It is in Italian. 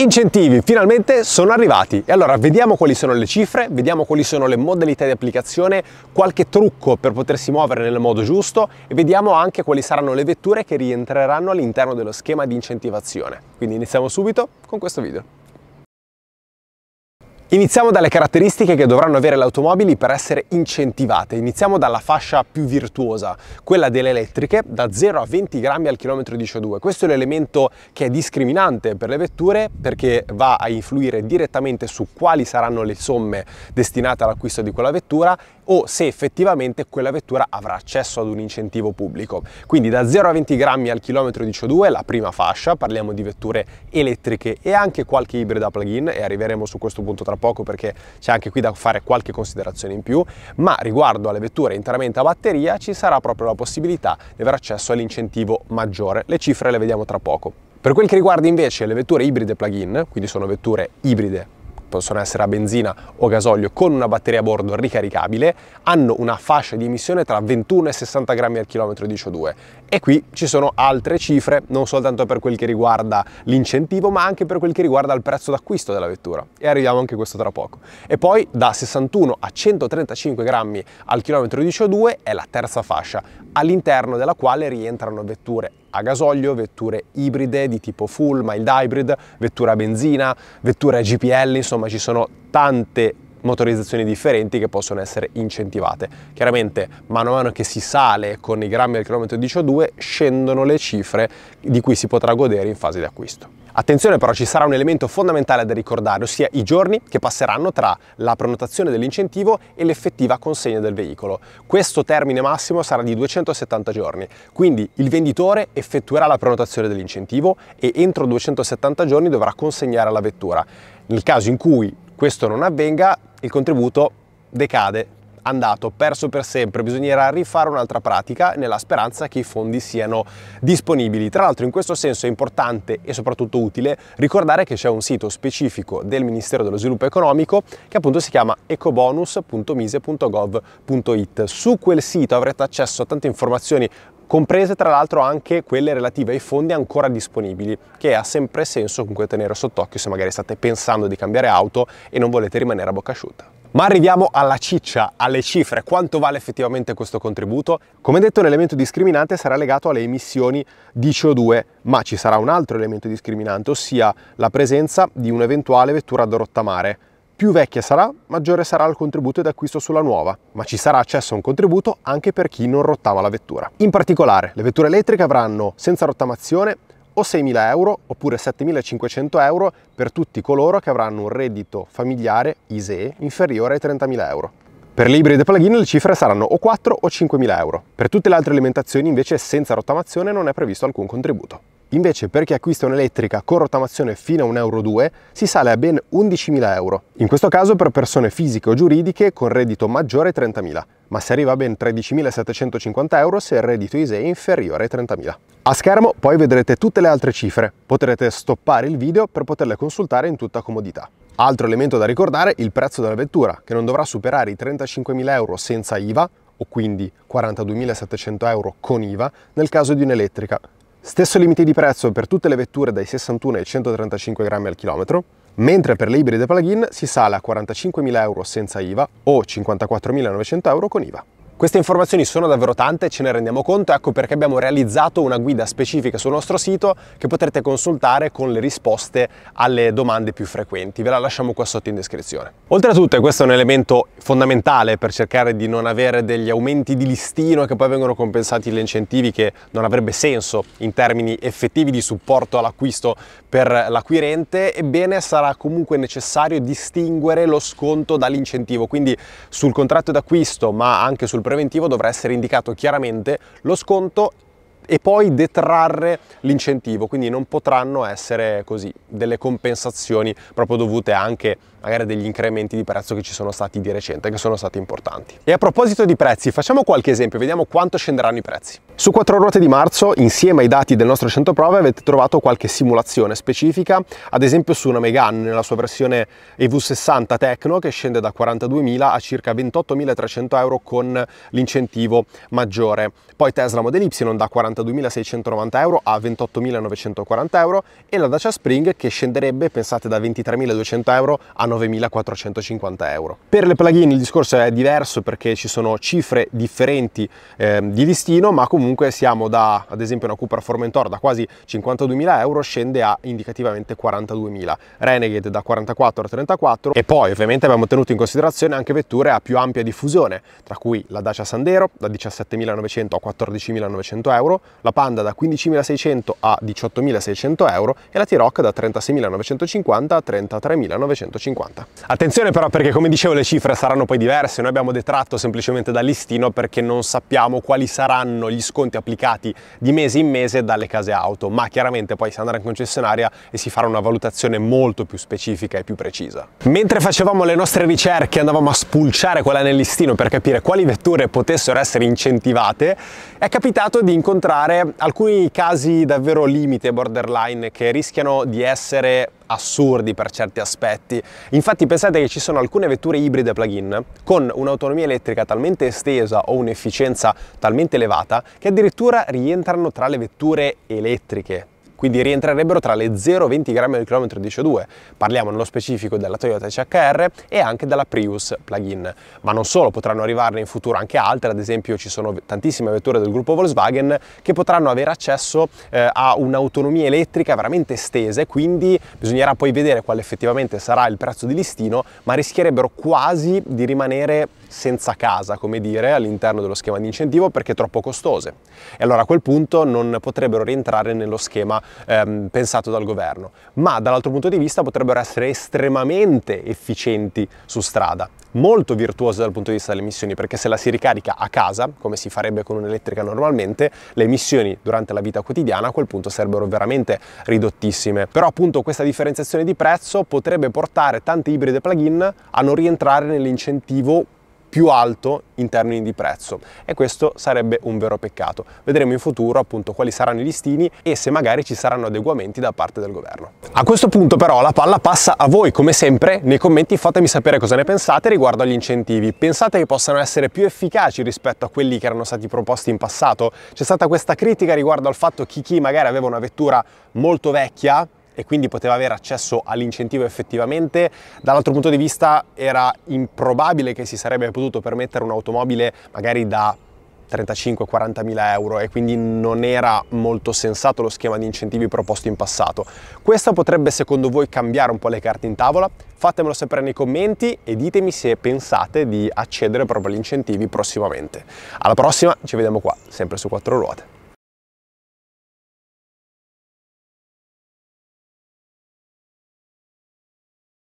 Incentivi finalmente sono arrivati e allora vediamo quali sono le cifre, vediamo quali sono le modalità di applicazione, qualche trucco per potersi muovere nel modo giusto e vediamo anche quali saranno le vetture che rientreranno all'interno dello schema di incentivazione. Quindi iniziamo subito con questo video. Iniziamo dalle caratteristiche che dovranno avere le automobili per essere incentivate. Iniziamo dalla fascia più virtuosa, quella delle elettriche, da 0 a 20 grammi al chilometro di CO2. Questo è l'elemento che è discriminante per le vetture perché va a influire direttamente su quali saranno le somme destinate all'acquisto di quella vettura o se effettivamente quella vettura avrà accesso ad un incentivo pubblico. Quindi da 0 a 20 grammi al chilometro di CO2, la prima fascia, parliamo di vetture elettriche e anche qualche ibrida plug-in e arriveremo su questo punto tra poco perché c'è anche qui da fare qualche considerazione in più, ma riguardo alle vetture interamente a batteria ci sarà proprio la possibilità di avere accesso all'incentivo maggiore. Le cifre le vediamo tra poco. Per quel che riguarda invece le vetture ibride plug-in, quindi sono vetture ibride possono essere a benzina o gasolio con una batteria a bordo ricaricabile, hanno una fascia di emissione tra 21 e 60 grammi al chilometro di CO2 e qui ci sono altre cifre non soltanto per quel che riguarda l'incentivo ma anche per quel che riguarda il prezzo d'acquisto della vettura e arriviamo anche a questo tra poco e poi da 61 a 135 grammi al chilometro di CO2 è la terza fascia all'interno della quale rientrano vetture a gasolio, vetture ibride di tipo full, mild hybrid, vettura a benzina, vettura a GPL, insomma ci sono tante motorizzazioni differenti che possono essere incentivate. Chiaramente mano a mano che si sale con i grammi al chilometro di CO2 scendono le cifre di cui si potrà godere in fase di acquisto. Attenzione però ci sarà un elemento fondamentale da ricordare, ossia i giorni che passeranno tra la prenotazione dell'incentivo e l'effettiva consegna del veicolo. Questo termine massimo sarà di 270 giorni, quindi il venditore effettuerà la prenotazione dell'incentivo e entro 270 giorni dovrà consegnare la vettura. Nel caso in cui questo non avvenga, il contributo decade, andato, perso per sempre, bisognerà rifare un'altra pratica nella speranza che i fondi siano disponibili. Tra l'altro in questo senso è importante e soprattutto utile ricordare che c'è un sito specifico del Ministero dello Sviluppo Economico che appunto si chiama ecobonus.mise.gov.it. Su quel sito avrete accesso a tante informazioni comprese tra l'altro anche quelle relative ai fondi ancora disponibili, che ha sempre senso comunque tenere sott'occhio se magari state pensando di cambiare auto e non volete rimanere a bocca asciutta. Ma arriviamo alla ciccia, alle cifre, quanto vale effettivamente questo contributo? Come detto l'elemento discriminante sarà legato alle emissioni di CO2, ma ci sarà un altro elemento discriminante, ossia la presenza di un'eventuale vettura da rottamare. Più vecchia sarà, maggiore sarà il contributo d'acquisto sulla nuova, ma ci sarà accesso a un contributo anche per chi non rottama la vettura. In particolare, le vetture elettriche avranno senza rottamazione o 6.000 euro oppure 7.500 euro per tutti coloro che avranno un reddito familiare ISEE inferiore ai 30.000 euro. Per le ibride plug-in le cifre saranno o 4 o 5.000 euro. Per tutte le altre alimentazioni invece senza rottamazione non è previsto alcun contributo. Invece per chi acquista un'elettrica con rotamazione fino a 1,2 euro si sale a ben 11.000 euro. In questo caso per persone fisiche o giuridiche con reddito maggiore 30.000, ma si arriva a ben 13.750 euro se il reddito ISEE è inferiore ai 30.000. A schermo poi vedrete tutte le altre cifre. Potrete stoppare il video per poterle consultare in tutta comodità. Altro elemento da ricordare il prezzo della vettura, che non dovrà superare i 35.000 euro senza IVA, o quindi 42.700 euro con IVA, nel caso di un'elettrica, Stesso limite di prezzo per tutte le vetture dai 61 ai 135 grammi al chilometro, mentre per le ibride plug-in si sale a 45.000 euro senza IVA o 54.900 euro con IVA. Queste informazioni sono davvero tante, ce ne rendiamo conto, ecco perché abbiamo realizzato una guida specifica sul nostro sito che potrete consultare con le risposte alle domande più frequenti. Ve la lasciamo qua sotto in descrizione. Oltre a tutto, e questo è un elemento fondamentale per cercare di non avere degli aumenti di listino che poi vengono compensati gli incentivi che non avrebbe senso in termini effettivi di supporto all'acquisto per l'acquirente, ebbene sarà comunque necessario distinguere lo sconto dall'incentivo, quindi sul contratto d'acquisto ma anche sul preventivo dovrà essere indicato chiaramente lo sconto e poi detrarre l'incentivo, quindi non potranno essere così delle compensazioni proprio dovute anche magari degli incrementi di prezzo che ci sono stati di recente, che sono stati importanti. E a proposito di prezzi, facciamo qualche esempio, vediamo quanto scenderanno i prezzi. Su quattro ruote di marzo, insieme ai dati del nostro 100 prove, avete trovato qualche simulazione specifica, ad esempio su una Megane nella sua versione EV60 Tecno che scende da 42.000 a circa 28.300 euro con l'incentivo maggiore. Poi Tesla Model Y da 40 42.690 euro a 28.940 euro e la Dacia Spring che scenderebbe, pensate, da 23.200 euro a 9.450 euro. Per le plug-in il discorso è diverso perché ci sono cifre differenti eh, di listino, ma comunque siamo da, ad esempio, una Cupra Formentor da quasi 52.000 euro scende a indicativamente 42.000, Renegade da 44 a 34 e poi ovviamente abbiamo tenuto in considerazione anche vetture a più ampia diffusione, tra cui la Dacia Sandero da 17.900 a 14.900 euro, la Panda da 15.600 a 18.600 euro e la T-Rock da 36.950 a 33.950. Attenzione però perché come dicevo le cifre saranno poi diverse, noi abbiamo detratto semplicemente dal listino perché non sappiamo quali saranno gli sconti applicati di mese in mese dalle case auto, ma chiaramente poi si andrà in concessionaria e si farà una valutazione molto più specifica e più precisa. Mentre facevamo le nostre ricerche andavamo a spulciare quella nel listino per capire quali vetture potessero essere incentivate, è capitato di incontrare registrare alcuni casi davvero limite borderline che rischiano di essere assurdi per certi aspetti. Infatti pensate che ci sono alcune vetture ibride plug-in con un'autonomia elettrica talmente estesa o un'efficienza talmente elevata che addirittura rientrano tra le vetture elettriche quindi rientrerebbero tra le 0,20 grammi al chilometro di CO2. Parliamo nello specifico della Toyota CHR e anche della Prius plug-in, ma non solo, potranno arrivarne in futuro anche altre, ad esempio ci sono tantissime vetture del gruppo Volkswagen che potranno avere accesso eh, a un'autonomia elettrica veramente estesa e quindi bisognerà poi vedere quale effettivamente sarà il prezzo di listino, ma rischierebbero quasi di rimanere senza casa, come dire, all'interno dello schema di incentivo perché troppo costose. E allora a quel punto non potrebbero rientrare nello schema ehm, pensato dal governo, ma dall'altro punto di vista potrebbero essere estremamente efficienti su strada, molto virtuose dal punto di vista delle emissioni, perché se la si ricarica a casa, come si farebbe con un'elettrica normalmente, le emissioni durante la vita quotidiana a quel punto sarebbero veramente ridottissime. Però appunto questa differenziazione di prezzo potrebbe portare tante ibride plug-in a non rientrare nell'incentivo più alto in termini di prezzo e questo sarebbe un vero peccato. Vedremo in futuro appunto quali saranno i listini e se magari ci saranno adeguamenti da parte del governo. A questo punto però la palla passa a voi, come sempre nei commenti fatemi sapere cosa ne pensate riguardo agli incentivi. Pensate che possano essere più efficaci rispetto a quelli che erano stati proposti in passato? C'è stata questa critica riguardo al fatto che chi magari aveva una vettura molto vecchia e quindi poteva avere accesso all'incentivo effettivamente. Dall'altro punto di vista era improbabile che si sarebbe potuto permettere un'automobile magari da 35-40 mila euro e quindi non era molto sensato lo schema di incentivi proposto in passato. Questa potrebbe secondo voi cambiare un po' le carte in tavola? Fatemelo sapere nei commenti e ditemi se pensate di accedere proprio agli incentivi prossimamente. Alla prossima, ci vediamo qua, sempre su quattro ruote.